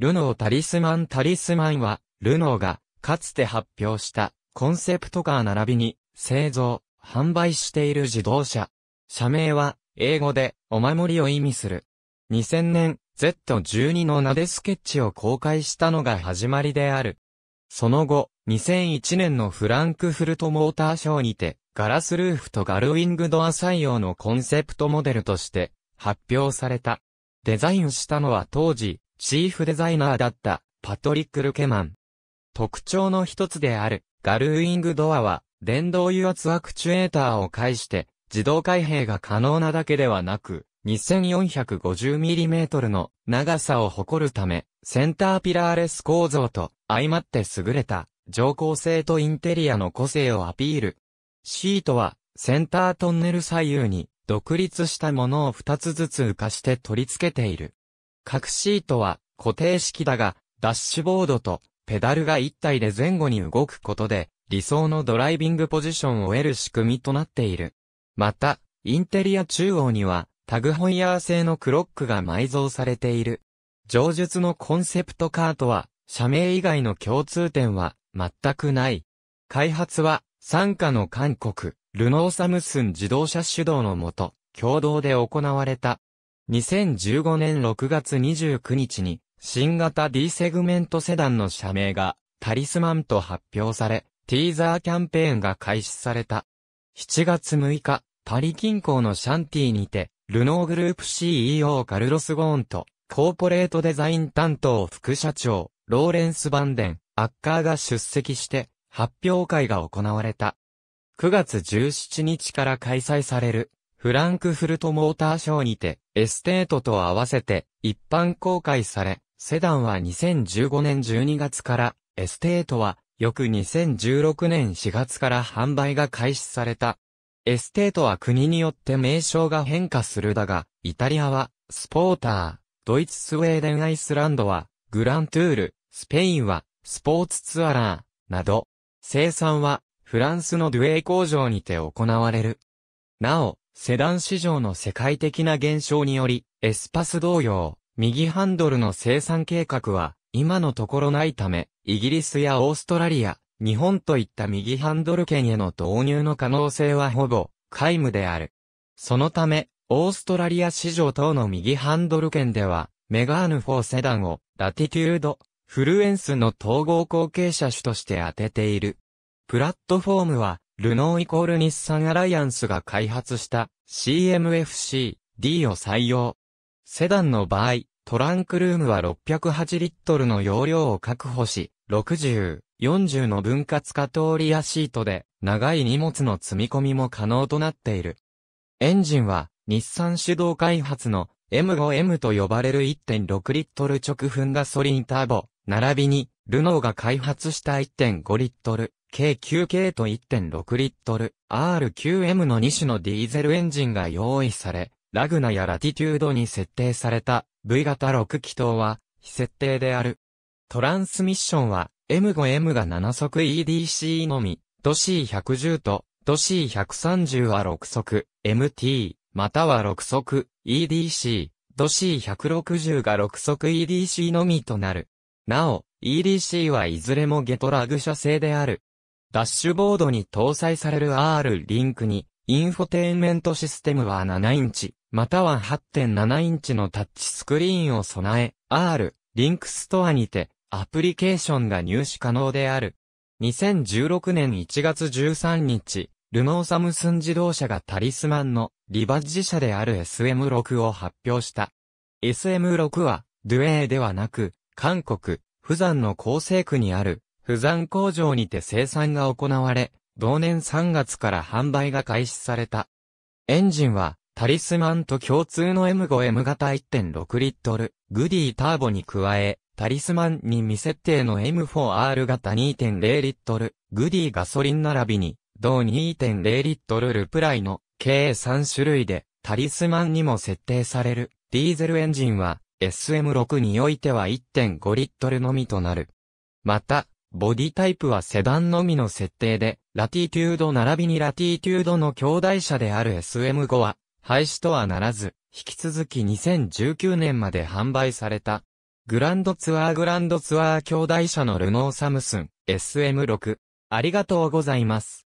ルノータリスマンタリスマンは、ルノーが、かつて発表した、コンセプトカー並びに、製造、販売している自動車。社名は、英語で、お守りを意味する。2000年、Z12 のナデスケッチを公開したのが始まりである。その後、2001年のフランクフルトモーターショーにて、ガラスルーフとガルウィングドア採用のコンセプトモデルとして、発表された。デザインしたのは当時、チーフデザイナーだったパトリック・ルケマン。特徴の一つであるガルーイングドアは電動油圧アクチュエーターを介して自動開閉が可能なだけではなく 2450mm の長さを誇るためセンターピラーレス構造と相まって優れた乗降性とインテリアの個性をアピール。シートはセンタートンネル左右に独立したものを2つずつ浮かして取り付けている。各シートは固定式だが、ダッシュボードとペダルが一体で前後に動くことで、理想のドライビングポジションを得る仕組みとなっている。また、インテリア中央には、タグホイヤー製のクロックが埋蔵されている。上述のコンセプトカーとは、社名以外の共通点は全くない。開発は、傘下の韓国、ルノーサムスン自動車主導のもと、共同で行われた。2015年6月29日に、新型 D セグメントセダンの社名が、タリスマンと発表され、ティーザーキャンペーンが開始された。7月6日、パリ近郊のシャンティにて、ルノーグループ CEO カルロス・ゴーンと、コーポレートデザイン担当副社長、ローレンス・バンデン、アッカーが出席して、発表会が行われた。9月17日から開催されるフランクフルトモーターショーにて、エステートと合わせて一般公開され、セダンは2015年12月から、エステートは翌2016年4月から販売が開始された。エステートは国によって名称が変化するだが、イタリアはスポーター、ドイツスウェーデンアイスランドはグラントゥール、スペインはスポーツツアラーなど、生産はフランスのデュエイ工場にて行われる。なお、セダン市場の世界的な減少により、エスパス同様、右ハンドルの生産計画は、今のところないため、イギリスやオーストラリア、日本といった右ハンドル圏への導入の可能性はほぼ、皆無である。そのため、オーストラリア市場等の右ハンドル圏では、メガーヌ4セダンを、ラティテュード、フルエンスの統合後継車種として当てている。プラットフォームは、ルノーイコール日産アライアンスが開発した CMFC-D を採用。セダンの場合、トランクルームは608リットルの容量を確保し、60、40の分割カトーリアシートで長い荷物の積み込みも可能となっている。エンジンは日産主導開発の M5M と呼ばれる1.6リットル直噴ガソリンターボ、並びにルノーが開発した1.5リットル K9 k と1.6リットル R9M の2種のディーゼルエンジンが用意され、ラグナやラティチュードに設定された V 型6気筒は非設定である。トランスミッションは M5M が7速 EDC のみ、都 C110 と都 C130 は6速 MT または6速 EDC、都 C160 が6速 EDC のみとなる。なお、EDC はいずれもゲトラグ社製である。ダッシュボードに搭載される R リンクに、インフォテインメントシステムは7インチ、または8.7インチのタッチスクリーンを備え、R、リンクストアにて、アプリケーションが入手可能である。2016年1月13日、ルノーサムスン自動車がタリスマンのリバッジ社である SM6 を発表した。SM6 は、d ゥエーではなく、韓国、釜山の厚生区にある、不山工場にて生産が行われ、同年3月から販売が開始された。エンジンは、タリスマンと共通の M5M 型1.6リットル、グディターボに加え、タリスマンに未設定の M4R 型2.0リットル、グディガソリン並びに、同2.0リットルルプライの、計3種類で、タリスマンにも設定される、ディーゼルエンジンは、SM6 においては1.5リットルのみとなる。また、ボディタイプはセダンのみの設定で、ラティテュード並びにラティテュードの兄弟車である SM5 は、廃止とはならず、引き続き2019年まで販売された。グランドツアーグランドツアー兄弟車のルノーサムスン SM6。ありがとうございます。